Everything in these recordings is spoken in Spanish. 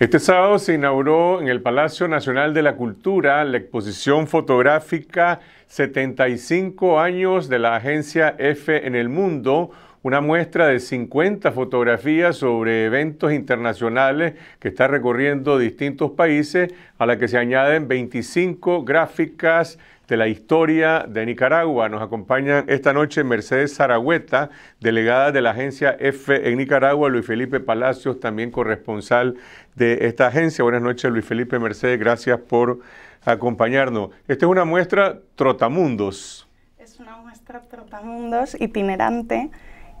Este sábado se inauguró en el Palacio Nacional de la Cultura la exposición fotográfica 75 años de la agencia F en el mundo, una muestra de 50 fotografías sobre eventos internacionales que está recorriendo distintos países, a la que se añaden 25 gráficas de la historia de Nicaragua. Nos acompañan esta noche Mercedes Zaragüeta, delegada de la agencia F en Nicaragua, Luis Felipe Palacios, también corresponsal de esta agencia. Buenas noches, Luis Felipe Mercedes, gracias por acompañarnos. Esta es una muestra Trotamundos. Es una muestra Trotamundos itinerante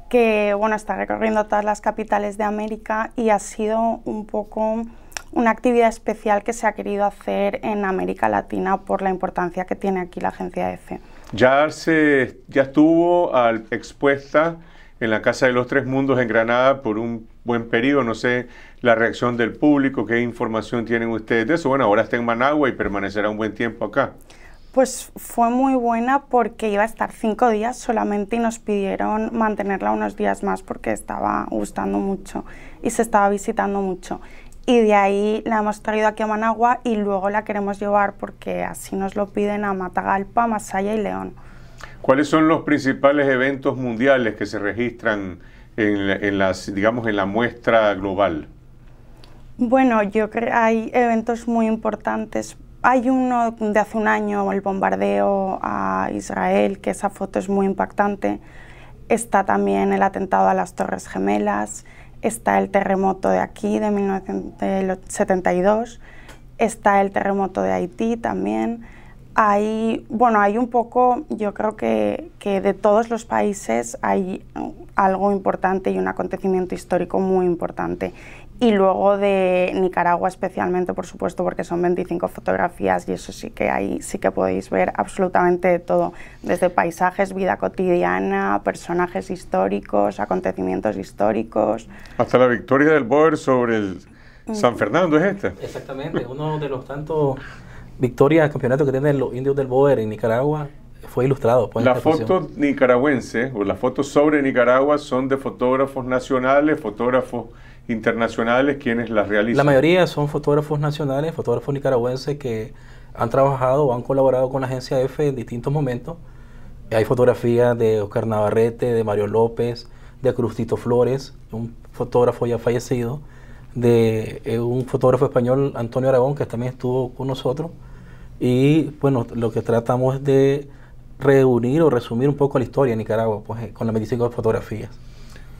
que bueno, está recorriendo todas las capitales de América y ha sido un poco una actividad especial que se ha querido hacer en América Latina por la importancia que tiene aquí la agencia EFE. Ya, se, ya estuvo expuesta en la Casa de los Tres Mundos en Granada por un buen periodo. No sé la reacción del público, qué información tienen ustedes de eso. Bueno, ahora está en Managua y permanecerá un buen tiempo acá. Pues fue muy buena porque iba a estar cinco días solamente y nos pidieron mantenerla unos días más porque estaba gustando mucho y se estaba visitando mucho y de ahí la hemos traído aquí a Managua y luego la queremos llevar porque así nos lo piden a Matagalpa, Masaya y León. ¿Cuáles son los principales eventos mundiales que se registran en, digamos, en la muestra global? Bueno, yo creo hay eventos muy importantes. Hay uno de hace un año, el bombardeo a Israel, que esa foto es muy impactante. Está también el atentado a las Torres Gemelas está el terremoto de aquí de 1972, está el terremoto de Haití también. Hay, bueno, hay un poco, yo creo que, que de todos los países hay algo importante y un acontecimiento histórico muy importante y luego de Nicaragua especialmente, por supuesto, porque son 25 fotografías y eso sí que ahí sí que podéis ver absolutamente todo, desde paisajes, vida cotidiana, personajes históricos, acontecimientos históricos. Hasta la victoria del Boer sobre el mm. San Fernando es este? Exactamente, uno de los tantos victorias, campeonatos que tienen los indios del Boer en Nicaragua fue ilustrado. Pues, las fotos nicaragüenses o las fotos sobre Nicaragua son de fotógrafos nacionales, fotógrafos internacionales, quienes las realizan. La mayoría son fotógrafos nacionales, fotógrafos nicaragüenses que han trabajado o han colaborado con la agencia F en distintos momentos. Hay fotografías de Oscar Navarrete, de Mario López, de Acrustito Flores, un fotógrafo ya fallecido, de eh, un fotógrafo español, Antonio Aragón, que también estuvo con nosotros. Y bueno, lo que tratamos de reunir o resumir un poco la historia de Nicaragua pues, eh, con la medicina de fotografías.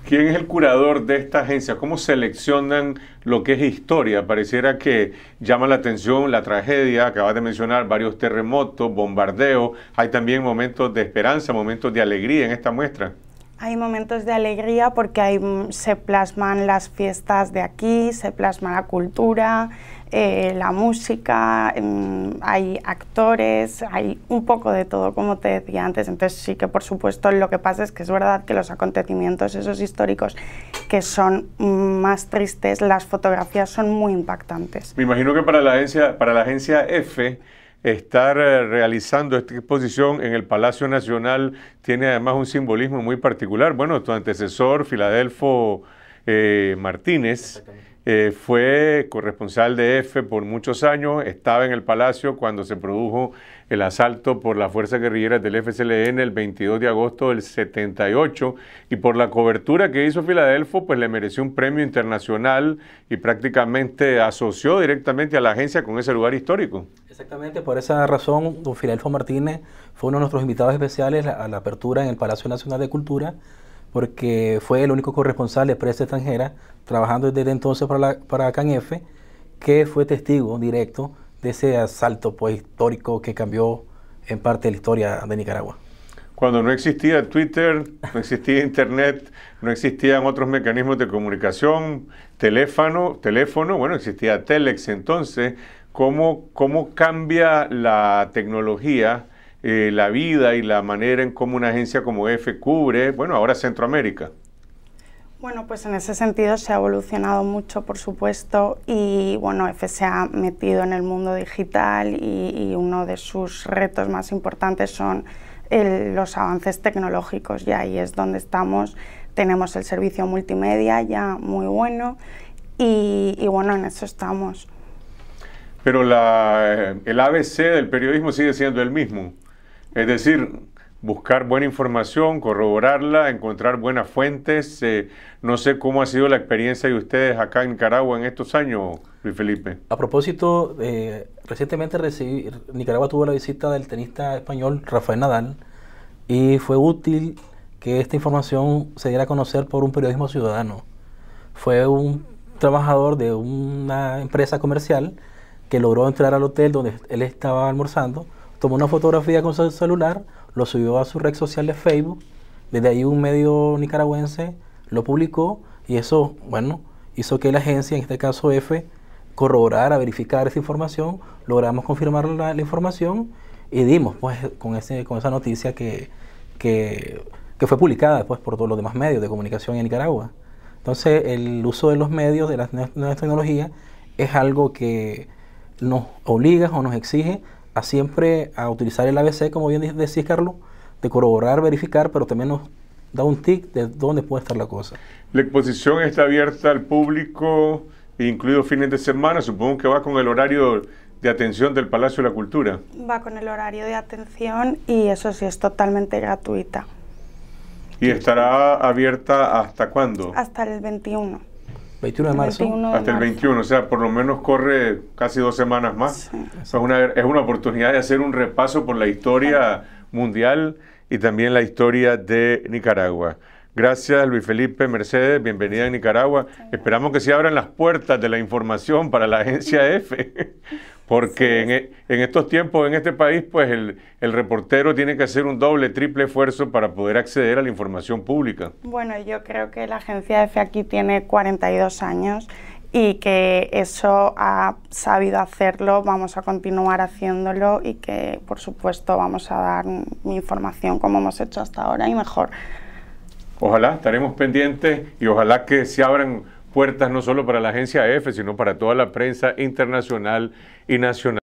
¿Quién es el curador de esta agencia? ¿Cómo seleccionan lo que es historia? Pareciera que llama la atención la tragedia, acabas de mencionar varios terremotos, bombardeos, hay también momentos de esperanza, momentos de alegría en esta muestra. Hay momentos de alegría porque hay, mm, se plasman las fiestas de aquí, se plasma la cultura, eh, la música, mm, hay actores, hay un poco de todo, como te decía antes. Entonces sí que por supuesto lo que pasa es que es verdad que los acontecimientos esos históricos que son mm, más tristes, las fotografías son muy impactantes. Me imagino que para la agencia, para la agencia F estar eh, realizando esta exposición en el Palacio Nacional tiene además un simbolismo muy particular. Bueno, tu antecesor, Filadelfo eh, Martínez, eh, fue corresponsal de EFE por muchos años, estaba en el Palacio cuando se produjo el asalto por la Fuerza Guerrillera del FCLN el 22 de agosto del 78 y por la cobertura que hizo Filadelfo, pues le mereció un premio internacional y prácticamente asoció directamente a la agencia con ese lugar histórico. Exactamente, por esa razón, don Filadelfo Martínez fue uno de nuestros invitados especiales a la apertura en el Palacio Nacional de Cultura porque fue el único corresponsal de prensa extranjera trabajando desde entonces para, la, para CANF que fue testigo directo de ese asalto pues, histórico que cambió en parte la historia de Nicaragua. Cuando no existía Twitter, no existía Internet, no existían otros mecanismos de comunicación, teléfono, teléfono, bueno, existía Telex entonces, ¿cómo, cómo cambia la tecnología? Eh, la vida y la manera en cómo una agencia como EFE cubre, bueno, ahora Centroamérica. Bueno, pues en ese sentido se ha evolucionado mucho, por supuesto, y bueno, EFE se ha metido en el mundo digital y, uno de sus retos más importantes son los avances tecnológicos y ahí es donde estamos. Tenemos el servicio multimedia ya muy bueno y, bueno, en eso estamos. Pero eh, el ABC del periodismo sigue siendo el mismo. Es decir, buscar buena información, corroborarla, encontrar buenas fuentes. Eh, no sé cómo ha sido la experiencia de ustedes acá en Nicaragua en estos años, Luis Felipe. A propósito, eh, recientemente recibí, Nicaragua tuvo la visita del tenista español Rafael Nadal y fue útil que esta información se diera a conocer por un periodismo ciudadano. Fue un trabajador de una empresa comercial que logró entrar al hotel donde él estaba almorzando, tomó una fotografía con su celular, lo subió a su red social de Facebook, desde ahí un medio nicaragüense lo publicó y eso, bueno, hizo que la agencia, en este caso F, corroborara, verificara esa información, logramos confirmar la, información y dimos pues con, ese, con esa noticia que, fue publicada después pues, por todos los demás medios de comunicación en Nicaragua. Entonces el uso de los medios, de las nuevas tecnologías, es algo que nos obliga o nos exige siempre a utilizar el ABC, como bien decís, Carlos, de corroborar, verificar, pero también nos da un tic de dónde puede estar la cosa. La exposición está abierta al público, incluido fines de semana, supongo que va con el horario de atención del Palacio de la Cultura. Va con el horario de atención y eso sí es totalmente gratuita. ¿Y estará abierta hasta cuándo? Hasta el 21. 21 de marzo. Hasta el 21, o sea, por lo menos corre casi dos semanas más. es una oportunidad de hacer un repaso por la historia mundial y también la historia de Nicaragua. Gracias Luis Felipe Mercedes, bienvenida a Nicaragua. Esperamos que se abran las puertas de la información para la agencia F, porque e, en, estos tiempos en este país, pues el, el, reportero tiene que hacer un doble, triple esfuerzo para poder acceder a la información pública. Bueno, yo creo que la agencia F aquí tiene 42 años y que eso ha sabido hacerlo, vamos a continuar haciéndolo y que por supuesto vamos a dar información como hemos hecho hasta ahora y mejor. Ojalá, estaremos pendientes y ojalá que se abran puertas no solo para la agencia EFE, e, sino para toda la prensa internacional y nacional.